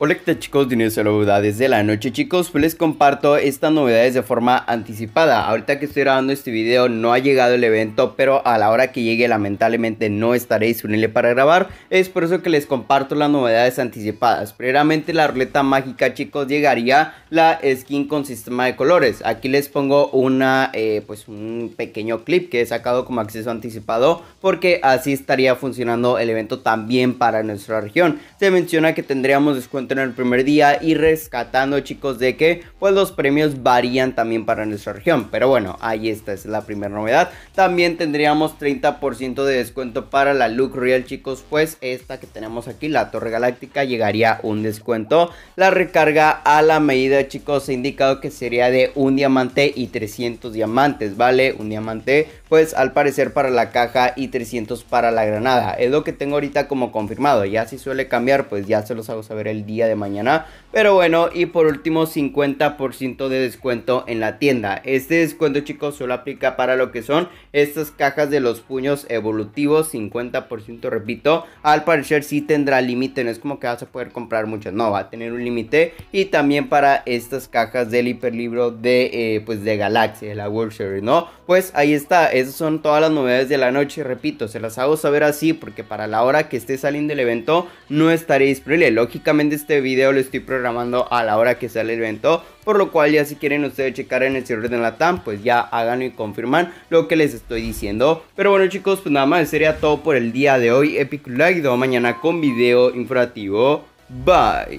Hola ¿qué tal chicos, novedades de la noche chicos, pues les comparto estas novedades de forma anticipada, ahorita que estoy grabando este video no ha llegado el evento, pero a la hora que llegue lamentablemente no estaré disponible para grabar, es por eso que les comparto las novedades anticipadas, primeramente la ruleta mágica chicos llegaría la skin con sistema de colores, aquí les pongo una, eh, pues un pequeño clip que he sacado como acceso anticipado, porque así estaría funcionando el evento también para nuestra región, se menciona que tendríamos descuento en el primer día y rescatando chicos de que pues los premios varían también para nuestra región. Pero bueno, ahí esta es la primera novedad. También tendríamos 30% de descuento para la Look Real chicos, pues esta que tenemos aquí, la Torre Galáctica, llegaría un descuento. La recarga a la medida chicos, he indicado que sería de un diamante y 300 diamantes, ¿vale? Un diamante pues al parecer para la caja y 300 para la granada. Es lo que tengo ahorita como confirmado. Ya si suele cambiar, pues ya se los hago saber el día de mañana. Pero bueno, y por último 50% de descuento en la tienda. Este descuento chicos solo aplica para lo que son estas cajas de los puños evolutivos. 50% repito, al parecer sí tendrá límite. No es como que vas a poder comprar muchas. No, va a tener un límite. Y también para estas cajas del hiperlibro de, eh, pues de Galaxy, de la World Series, ¿no? Pues ahí está esas son todas las novedades de la noche. Repito, se las hago saber así porque para la hora que esté saliendo el evento no estaré disponible. Lógicamente este video lo estoy programando a la hora que sale el evento. Por lo cual ya si quieren ustedes checar en el servidor de la TAM pues ya háganlo y confirman lo que les estoy diciendo. Pero bueno chicos, pues nada más sería todo por el día de hoy. Epic Like, todo mañana con video informativo. Bye.